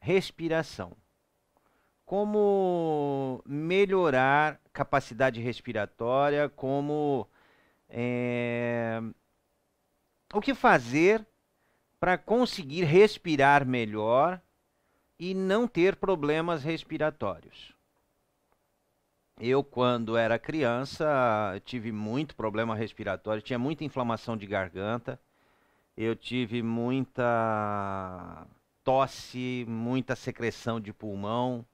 respiração. Como melhorar capacidade respiratória, como é, o que fazer para conseguir respirar melhor e não ter problemas respiratórios. Eu, quando era criança, tive muito problema respiratório, tinha muita inflamação de garganta, eu tive muita tosse, muita secreção de pulmão.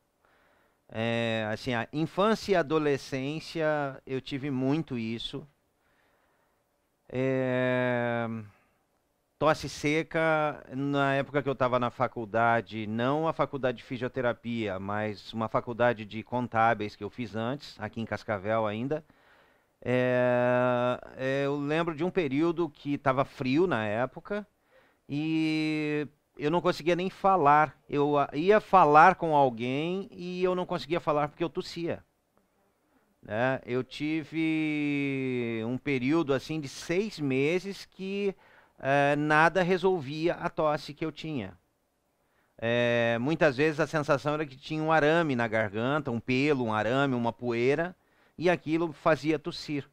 É, assim, a infância e adolescência eu tive muito isso. É, tosse seca na época que eu estava na faculdade, não a faculdade de fisioterapia, mas uma faculdade de contábeis que eu fiz antes, aqui em Cascavel ainda. É, é eu lembro de um período que estava frio na época e eu não conseguia nem falar. Eu ia falar com alguém e eu não conseguia falar porque eu tossia. Né? Eu tive um período assim de seis meses que é, nada resolvia a tosse que eu tinha. É, muitas vezes a sensação era que tinha um arame na garganta, um pelo, um arame, uma poeira, e aquilo fazia tossir.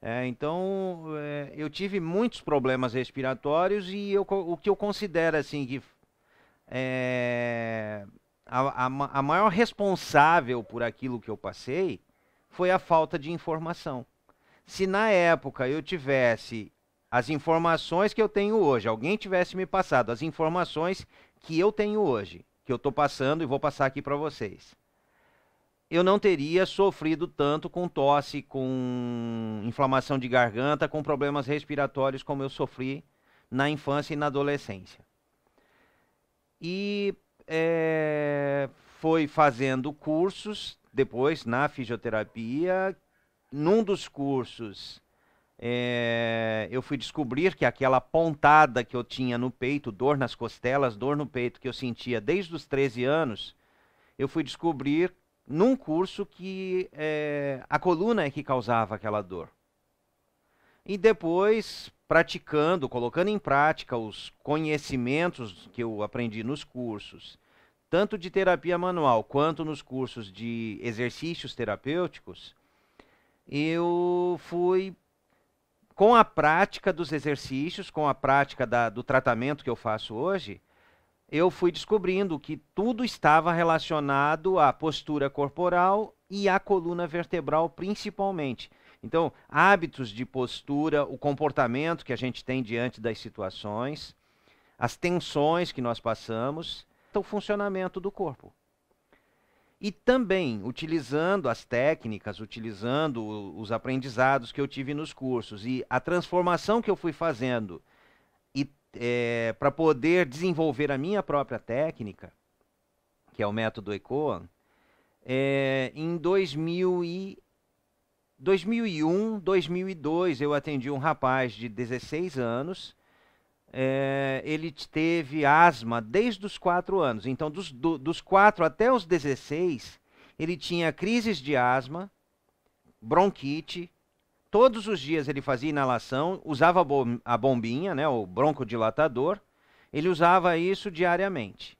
É, então, é, eu tive muitos problemas respiratórios e eu, o que eu considero assim que é, a, a, a maior responsável por aquilo que eu passei foi a falta de informação. Se na época eu tivesse as informações que eu tenho hoje, alguém tivesse me passado as informações que eu tenho hoje, que eu estou passando e vou passar aqui para vocês eu não teria sofrido tanto com tosse, com inflamação de garganta, com problemas respiratórios como eu sofri na infância e na adolescência. E é, foi fazendo cursos depois na fisioterapia. Num dos cursos, é, eu fui descobrir que aquela pontada que eu tinha no peito, dor nas costelas, dor no peito que eu sentia desde os 13 anos, eu fui descobrir num curso que é, a coluna é que causava aquela dor. E depois, praticando, colocando em prática os conhecimentos que eu aprendi nos cursos, tanto de terapia manual quanto nos cursos de exercícios terapêuticos, eu fui com a prática dos exercícios, com a prática da, do tratamento que eu faço hoje, eu fui descobrindo que tudo estava relacionado à postura corporal e à coluna vertebral, principalmente. Então, hábitos de postura, o comportamento que a gente tem diante das situações, as tensões que nós passamos, então, o funcionamento do corpo. E também, utilizando as técnicas, utilizando os aprendizados que eu tive nos cursos e a transformação que eu fui fazendo é, eh, para poder desenvolver a minha própria técnica, que é o método ecoan, é, eh, em 2000 e 2001, 2002, eu atendi um rapaz de 16 anos. É, ele teve asma desde os 4 anos. Então, dos, do, dos 4 até os 16, ele tinha crises de asma, bronquite, Todos os dias ele fazia inalação, usava a bombinha, né, o broncodilatador. Ele usava isso diariamente.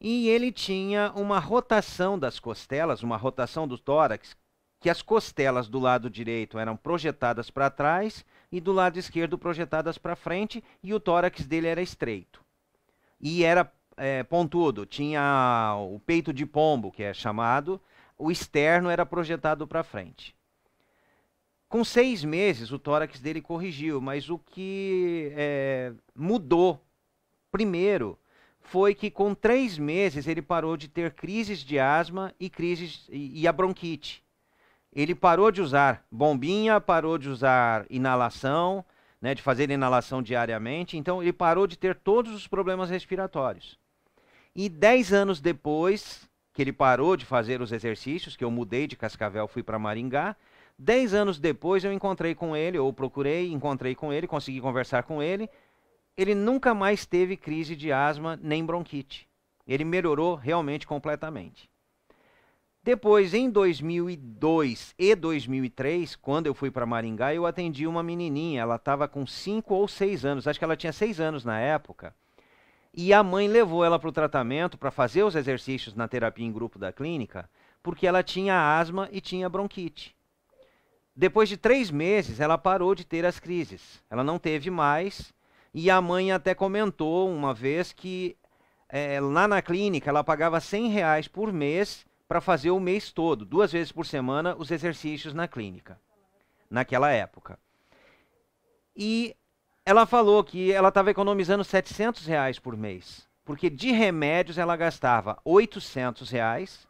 E ele tinha uma rotação das costelas, uma rotação do tórax, que as costelas do lado direito eram projetadas para trás e do lado esquerdo projetadas para frente, e o tórax dele era estreito. E era é, pontudo, tinha o peito de pombo, que é chamado, o externo era projetado para frente. Com seis meses, o tórax dele corrigiu, mas o que é, mudou primeiro foi que com três meses ele parou de ter crises de asma e crises e, e a bronquite. Ele parou de usar bombinha, parou de usar inalação, né, de fazer inalação diariamente. Então, ele parou de ter todos os problemas respiratórios. E dez anos depois que ele parou de fazer os exercícios, que eu mudei de Cascavel, fui para Maringá, Dez anos depois eu encontrei com ele, ou procurei, encontrei com ele, consegui conversar com ele. Ele nunca mais teve crise de asma nem bronquite. Ele melhorou realmente completamente. Depois, em 2002 e 2003, quando eu fui para Maringá, eu atendi uma menininha. Ela estava com cinco ou seis anos, acho que ela tinha seis anos na época. E a mãe levou ela para o tratamento, para fazer os exercícios na terapia em grupo da clínica, porque ela tinha asma e tinha bronquite. Depois de três meses, ela parou de ter as crises. Ela não teve mais. E a mãe até comentou uma vez que é, lá na clínica ela pagava 100 reais por mês para fazer o mês todo, duas vezes por semana, os exercícios na clínica, naquela época. E ela falou que ela estava economizando 700 reais por mês, porque de remédios ela gastava 800 reais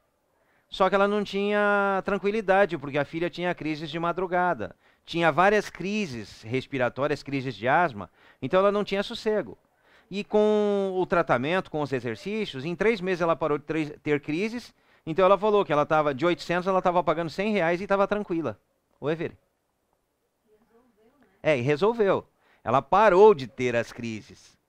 só que ela não tinha tranquilidade, porque a filha tinha crises de madrugada. Tinha várias crises respiratórias, crises de asma, então ela não tinha sossego. E com o tratamento, com os exercícios, em três meses ela parou de ter crises. Então ela falou que ela estava de 800, ela estava pagando 100 reais e estava tranquila. O Ever. É, e resolveu. Ela parou de ter as crises.